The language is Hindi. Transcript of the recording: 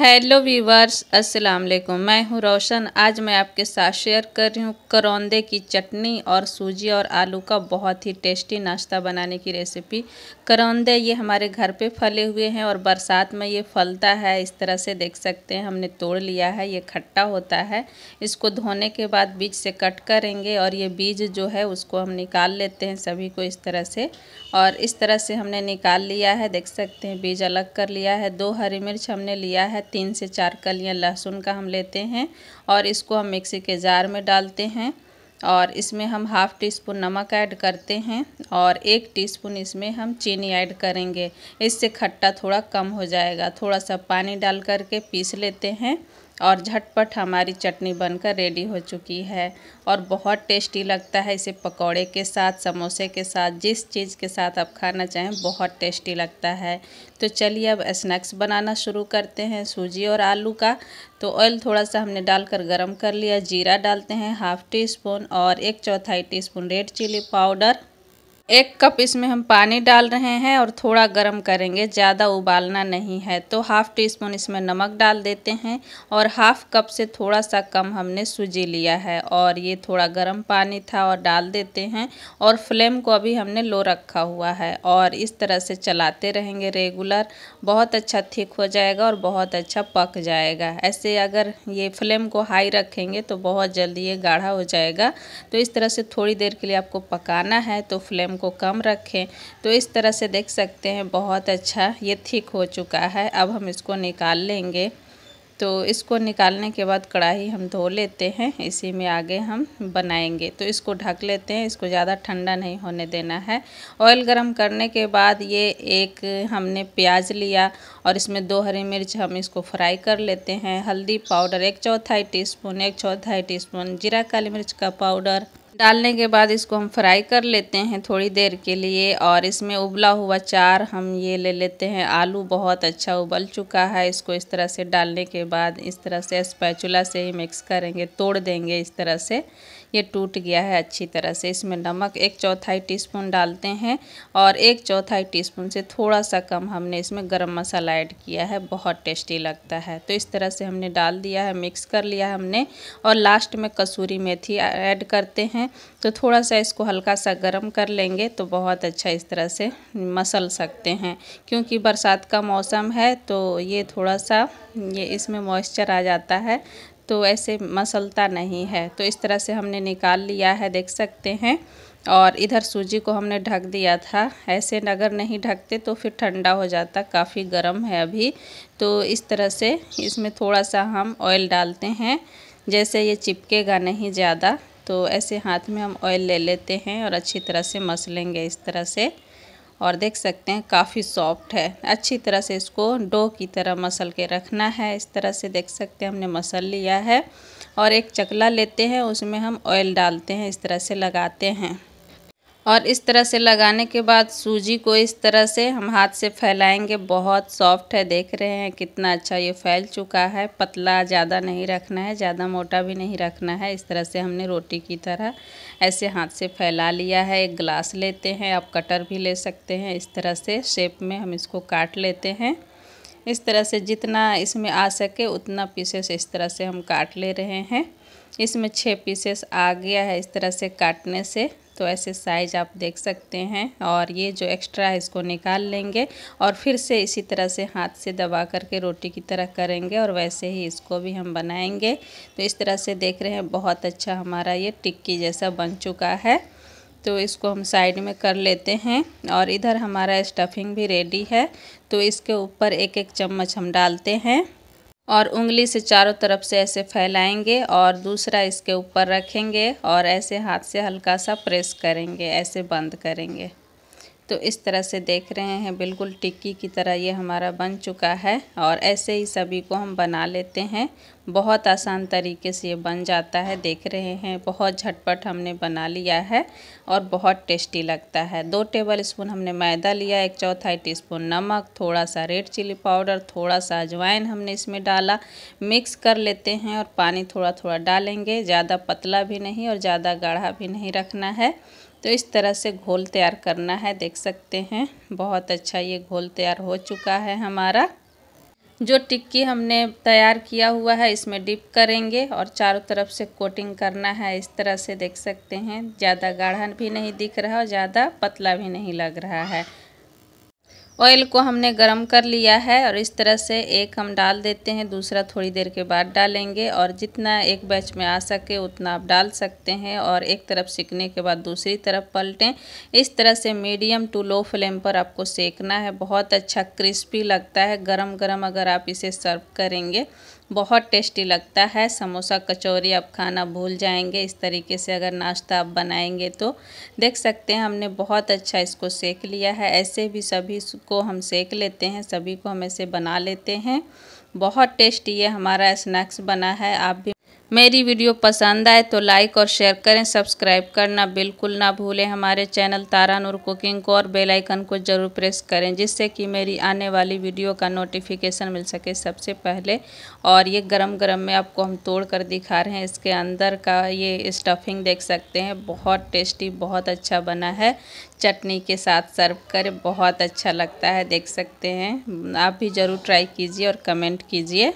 हेलो वीवर्स अस्सलाम वालेकुम मैं हूं रोशन आज मैं आपके साथ शेयर कर रही हूं करौंदे की चटनी और सूजी और आलू का बहुत ही टेस्टी नाश्ता बनाने की रेसिपी करौंदे ये हमारे घर पे फले हुए हैं और बरसात में ये फलता है इस तरह से देख सकते हैं हमने तोड़ लिया है ये खट्टा होता है इसको धोने के बाद बीज से कट करेंगे और ये बीज जो है उसको हम निकाल लेते हैं सभी को इस तरह से और इस तरह से हमने निकाल लिया है देख सकते हैं बीज अलग कर लिया है दो हरी मिर्च हमने लिया है तीन से चार कलियां लहसुन का हम लेते हैं और इसको हम मिक्सी के जार में डालते हैं और इसमें हम हाफ़ टी स्पून नमक ऐड करते हैं और एक टीस्पून इसमें हम चीनी ऐड करेंगे इससे खट्टा थोड़ा कम हो जाएगा थोड़ा सा पानी डाल करके पीस लेते हैं और झटपट हमारी चटनी बनकर रेडी हो चुकी है और बहुत टेस्टी लगता है इसे पकौड़े के साथ समोसे के साथ जिस चीज़ के साथ आप खाना चाहें बहुत टेस्टी लगता है तो चलिए अब स्नैक्स बनाना शुरू करते हैं सूजी और आलू का तो ऑयल थोड़ा सा हमने डालकर गरम कर लिया जीरा डालते हैं हाफ़ टी स्पून और एक चौथाई teaspoon red chilli powder एक कप इसमें हम पानी डाल रहे हैं और थोड़ा गरम करेंगे ज़्यादा उबालना नहीं है तो हाफ़ टी स्पून इसमें नमक डाल देते हैं और हाफ़ कप से थोड़ा सा कम हमने सूजी लिया है और ये थोड़ा गरम पानी था और डाल देते हैं और फ्लेम को अभी हमने लो रखा हुआ है और इस तरह से चलाते रहेंगे रेगुलर बहुत अच्छा थिक हो जाएगा और बहुत अच्छा पक जाएगा ऐसे अगर ये फ्लेम को हाई रखेंगे तो बहुत जल्दी ये गाढ़ा हो जाएगा तो इस तरह से थोड़ी देर के लिए आपको पकाना है तो फ्लेम को कम रखें तो इस तरह से देख सकते हैं बहुत अच्छा ये ठीक हो चुका है अब हम इसको निकाल लेंगे तो इसको निकालने के बाद कढ़ाई हम धो लेते हैं इसी में आगे हम बनाएंगे तो इसको ढक लेते हैं इसको ज़्यादा ठंडा नहीं होने देना है ऑयल गरम करने के बाद ये एक हमने प्याज लिया और इसमें दो हरी मिर्च हम इसको फ्राई कर लेते हैं हल्दी पाउडर एक चौथाई टीस्पून एक चौथाई टीस्पून जीरा काली मिर्च का पाउडर डालने के बाद इसको हम फ्राई कर लेते हैं थोड़ी देर के लिए और इसमें उबला हुआ चार हम ये ले लेते हैं आलू बहुत अच्छा उबल चुका है इसको इस तरह से डालने के बाद इस तरह से स्पैचुला से ही मिक्स करेंगे तोड़ देंगे इस तरह से ये टूट गया है अच्छी तरह से इसमें नमक एक चौथाई टीस्पून डालते हैं और एक चौथाई टीस्पून से थोड़ा सा कम हमने इसमें गरम मसाला ऐड किया है बहुत टेस्टी लगता है तो इस तरह से हमने डाल दिया है मिक्स कर लिया है हमने और लास्ट में कसूरी मेथी ऐड करते हैं तो थोड़ा सा इसको हल्का सा गर्म कर लेंगे तो बहुत अच्छा इस तरह से मसल सकते हैं क्योंकि बरसात का मौसम है तो ये थोड़ा सा ये इसमें मॉइस्चर आ जाता है तो ऐसे मसलता नहीं है तो इस तरह से हमने निकाल लिया है देख सकते हैं और इधर सूजी को हमने ढक दिया था ऐसे अगर नहीं ढकते तो फिर ठंडा हो जाता काफ़ी गर्म है अभी तो इस तरह से इसमें थोड़ा सा हम ऑयल डालते हैं जैसे ये चिपकेगा नहीं ज़्यादा तो ऐसे हाथ में हम ऑयल ले लेते हैं और अच्छी तरह से मसलेंगे इस तरह से और देख सकते हैं काफ़ी सॉफ्ट है अच्छी तरह से इसको डो की तरह मसल के रखना है इस तरह से देख सकते हैं हमने मसल लिया है और एक चकला लेते हैं उसमें हम ऑयल डालते हैं इस तरह से लगाते हैं और इस तरह से लगाने के बाद सूजी को इस तरह से हम हाथ से फैलाएंगे बहुत सॉफ्ट है देख रहे हैं कितना अच्छा ये फैल चुका है पतला ज़्यादा नहीं रखना है ज़्यादा मोटा भी नहीं रखना है इस तरह से हमने रोटी की तरह ऐसे हाथ से फैला लिया है एक ग्लास लेते हैं आप कटर भी ले सकते हैं इस तरह से शेप में हम इसको काट लेते हैं इस तरह से जितना इसमें आ सके उतना पीसेस इस तरह से हम काट ले रहे हैं इसमें छः पीसेस आ गया है इस तरह से काटने से तो ऐसे साइज आप देख सकते हैं और ये जो एक्स्ट्रा है इसको निकाल लेंगे और फिर से इसी तरह से हाथ से दबा करके रोटी की तरह करेंगे और वैसे ही इसको भी हम बनाएंगे तो इस तरह से देख रहे हैं बहुत अच्छा हमारा ये टिक्की जैसा बन चुका है तो इसको हम साइड में कर लेते हैं और इधर हमारा स्टफिंग भी रेडी है तो इसके ऊपर एक एक चम्मच हम डालते हैं और उंगली से चारों तरफ से ऐसे फैलाएंगे और दूसरा इसके ऊपर रखेंगे और ऐसे हाथ से हल्का सा प्रेस करेंगे ऐसे बंद करेंगे तो इस तरह से देख रहे हैं बिल्कुल टिक्की की तरह ये हमारा बन चुका है और ऐसे ही सभी को हम बना लेते हैं बहुत आसान तरीके से ये बन जाता है देख रहे हैं बहुत झटपट हमने बना लिया है और बहुत टेस्टी लगता है दो टेबल स्पून हमने मैदा लिया एक चौथाई टी स्पून नमक थोड़ा सा रेड चिली पाउडर थोड़ा सा अजवाइन हमने इसमें डाला मिक्स कर लेते हैं और पानी थोड़ा थोड़ा डालेंगे ज़्यादा पतला भी नहीं और ज़्यादा गाढ़ा भी नहीं रखना है तो इस तरह से घोल तैयार करना है देख सकते हैं बहुत अच्छा ये घोल तैयार हो चुका है हमारा जो टिक्की हमने तैयार किया हुआ है इसमें डिप करेंगे और चारों तरफ से कोटिंग करना है इस तरह से देख सकते हैं ज़्यादा गाढ़ा भी नहीं दिख रहा और ज़्यादा पतला भी नहीं लग रहा है ऑयल को हमने गरम कर लिया है और इस तरह से एक हम डाल देते हैं दूसरा थोड़ी देर के बाद डालेंगे और जितना एक बैच में आ सके उतना आप डाल सकते हैं और एक तरफ सिकने के बाद दूसरी तरफ पलटें इस तरह से मीडियम टू लो फ्लेम पर आपको सेकना है बहुत अच्छा क्रिस्पी लगता है गरम गरम अगर आप इसे सर्व करेंगे बहुत टेस्टी लगता है समोसा कचौरी आप खाना भूल जाएंगे इस तरीके से अगर नाश्ता आप बनाएंगे तो देख सकते हैं हमने बहुत अच्छा इसको सेक लिया है ऐसे भी सभी को हम सेक लेते हैं सभी को हम ऐसे बना लेते हैं बहुत टेस्टी ये हमारा स्नैक्स बना है आप भी मेरी वीडियो पसंद आए तो लाइक और शेयर करें सब्सक्राइब करना बिल्कुल ना भूलें हमारे चैनल तारा नूर कुकिंग को और बेल आइकन को ज़रूर प्रेस करें जिससे कि मेरी आने वाली वीडियो का नोटिफिकेशन मिल सके सबसे पहले और ये गरम गरम में आपको हम तोड़ कर दिखा रहे हैं इसके अंदर का ये स्टफिंग देख सकते हैं बहुत टेस्टी बहुत अच्छा बना है चटनी के साथ सर्व करें बहुत अच्छा लगता है देख सकते हैं आप भी ज़रूर ट्राई कीजिए और कमेंट कीजिए